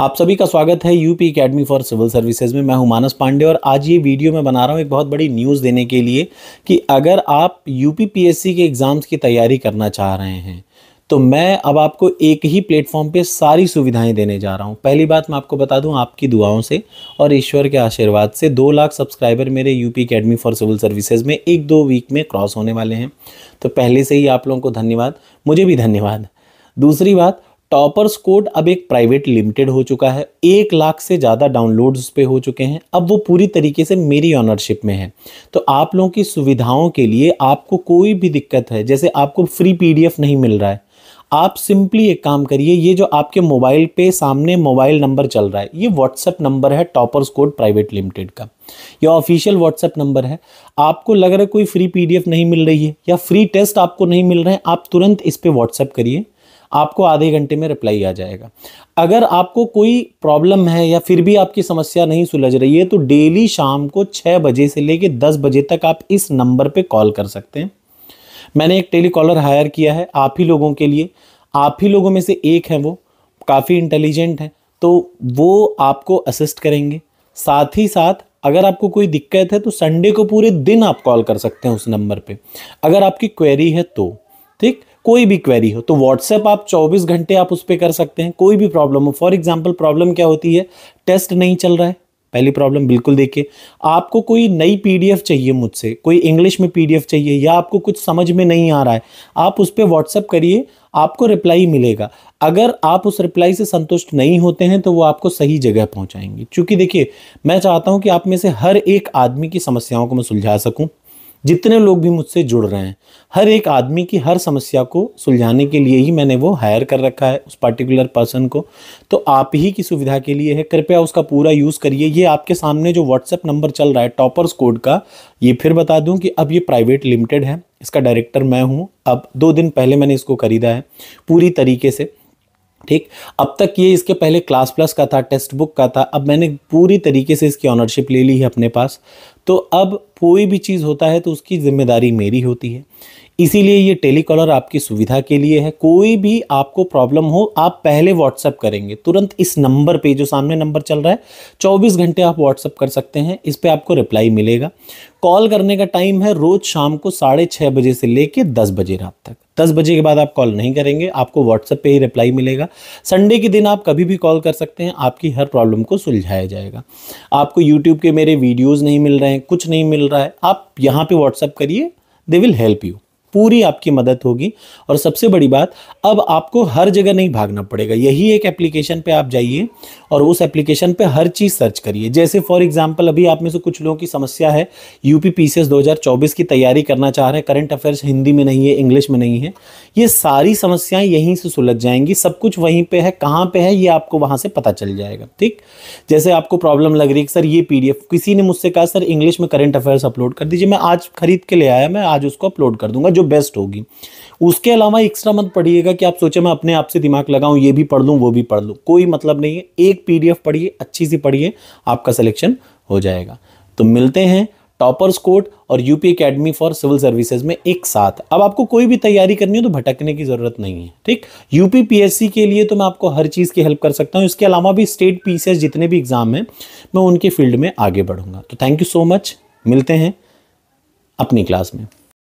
आप सभी का स्वागत है UP academy for civil services में मैं हूं मानस पांडे और आज ये वीडियो मैं बना रहा हूं एक बहुत बड़ी न्यूज़ देने के लिए कि अगर आप यूपी के एग्ज़ाम्स की तैयारी करना चाह रहे हैं तो मैं अब आपको एक ही प्लेटफॉर्म पे सारी सुविधाएं देने जा रहा हूं पहली बात मैं आपको बता दूं आपकी दुआओं से और ईश्वर के आशीर्वाद से दो लाख सब्सक्राइबर मेरे UP academy for civil services में एक दो वीक में क्रॉस होने वाले हैं तो पहले से ही आप लोगों को धन्यवाद मुझे भी धन्यवाद दूसरी बात टॉपर्स कोड अब एक प्राइवेट लिमिटेड हो चुका है एक लाख से ज़्यादा डाउनलोड उस पर हो चुके हैं अब वो पूरी तरीके से मेरी ऑनरशिप में है तो आप लोगों की सुविधाओं के लिए आपको कोई भी दिक्कत है जैसे आपको फ्री पीडीएफ नहीं मिल रहा है आप सिंपली एक काम करिए ये जो आपके मोबाइल पे सामने मोबाइल नंबर चल रहा है ये व्हाट्सएप नंबर है टॉपर्स कोड प्राइवेट लिमिटेड का ये ऑफिशियल व्हाट्सएप नंबर है आपको लग रहा है कोई फ्री पीडीएफ नहीं मिल रही है या फ्री टेस्ट आपको नहीं मिल रहे हैं आप तुरंत इस पे व्हाट्सएप करिए आपको आधे घंटे में रिप्लाई आ जाएगा अगर आपको कोई प्रॉब्लम है या फिर भी आपकी समस्या नहीं सुलझ रही है तो डेली शाम को छः बजे से लेकर दस बजे तक आप इस नंबर पर कॉल कर सकते हैं मैंने एक टेलीकॉलर हायर किया है आप ही लोगों के लिए आप ही लोगों में से एक हैं वो काफ़ी इंटेलिजेंट हैं तो वो आपको असिस्ट करेंगे साथ ही साथ अगर आपको कोई दिक्कत है तो संडे को पूरे दिन आप कॉल कर सकते हैं उस नंबर पे अगर आपकी क्वेरी है तो ठीक कोई भी क्वेरी हो तो व्हाट्सएप आप 24 घंटे आप उस पर कर सकते हैं कोई भी प्रॉब्लम हो फॉर एग्जाम्पल प्रॉब्लम क्या होती है टेस्ट नहीं चल रहा है पहली प्रॉब्लम बिल्कुल देखिए आपको कोई नई पीडीएफ चाहिए मुझसे कोई इंग्लिश में पीडीएफ चाहिए या आपको कुछ समझ में नहीं आ रहा है आप उस पर व्हाट्सएप करिए आपको रिप्लाई मिलेगा अगर आप उस रिप्लाई से संतुष्ट नहीं होते हैं तो वो आपको सही जगह पहुंचाएंगे क्योंकि देखिए मैं चाहता हूं कि आप में से हर एक आदमी की समस्याओं को मैं सुलझा सकूं जितने लोग भी मुझसे जुड़ रहे हैं हर एक आदमी की हर समस्या को सुलझाने के लिए ही मैंने वो हायर कर रखा है उस पर्टिकुलर पर्सन को तो आप ही की सुविधा के लिए है कृपया उसका पूरा यूज़ करिए ये आपके सामने जो व्हाट्सएप नंबर चल रहा है टॉपर्स कोड का ये फिर बता दूँ कि अब ये प्राइवेट लिमिटेड है इसका डायरेक्टर मैं हूँ अब दो दिन पहले मैंने इसको खरीदा है पूरी तरीके से ठीक अब तक ये इसके पहले क्लास प्लस का था टेक्स्ट बुक का था अब मैंने पूरी तरीके से इसकी ऑनरशिप ले ली है अपने पास तो अब कोई भी चीज़ होता है तो उसकी जिम्मेदारी मेरी होती है इसीलिए ये टेलीकॉलर आपकी सुविधा के लिए है कोई भी आपको प्रॉब्लम हो आप पहले व्हाट्सअप करेंगे तुरंत इस नंबर पे जो सामने नंबर चल रहा है 24 घंटे आप व्हाट्सअप कर सकते हैं इस पर आपको रिप्लाई मिलेगा कॉल करने का टाइम है रोज़ शाम को साढ़े छः बजे से ले कर दस बजे रात तक दस बजे के बाद आप कॉल नहीं करेंगे आपको व्हाट्सएप पे ही रिप्लाई मिलेगा संडे के दिन आप कभी भी कॉल कर सकते हैं आपकी हर प्रॉब्लम को सुलझाया जाएगा आपको यूट्यूब के मेरे वीडियोज़ नहीं मिल रहे हैं कुछ नहीं मिल रहा है आप यहाँ पर व्हाट्सअप करिए दे विल हेल्प यू पूरी आपकी मदद होगी और सबसे बड़ी बात अब आपको हर जगह नहीं भागना पड़ेगा यही एक एप्लीकेशन पे आप जाइए और उस एप्लीकेशन पे हर चीज़ सर्च करिए जैसे फॉर एग्जांपल अभी आप में से कुछ लोगों की समस्या है यूपी पी 2024 की तैयारी करना चाह रहे हैं करंट अफेयर्स हिंदी में नहीं है इंग्लिश में नहीं है ये सारी समस्याएं यहीं से सुलझ जाएंगी सब कुछ वहीं पर है कहाँ पर है ये आपको वहाँ से पता चल जाएगा ठीक जैसे आपको प्रॉब्लम लग रही है सर ये पी किसी ने मुझसे कहा सर इंग्लिश में करंट अफेयर्स अपलोड कर दीजिए मैं आज खरीद के ले आया मैं आज उसको अपलोड कर दूंगा जो बेस्ट होगी उसके अलावा एक्स्ट्रा मत पढ़िएगा कि आप सोचे मैं अपने आप से दिमाग लगाऊं ये भी पढ़ लूँ वो भी पढ़ लूँ कोई मतलब नहीं है एक पीडीएफ पढ़िए अच्छी सी पढ़िए आपका सिलेक्शन हो जाएगा तो मिलते हैं टॉपर्स कोर्ट और UP academy for civil services में एक साथ अब आपको कोई भी तैयारी करनी हो तो भटकने की ज़रूरत नहीं है ठीक यूपी पीएससी के लिए तो मैं आपको हर चीज़ की हेल्प कर सकता हूँ इसके अलावा भी स्टेट पीसीएस जितने भी एग्ज़ाम हैं मैं उनके फील्ड में आगे बढ़ूंगा तो थैंक यू सो मच मिलते हैं अपनी क्लास में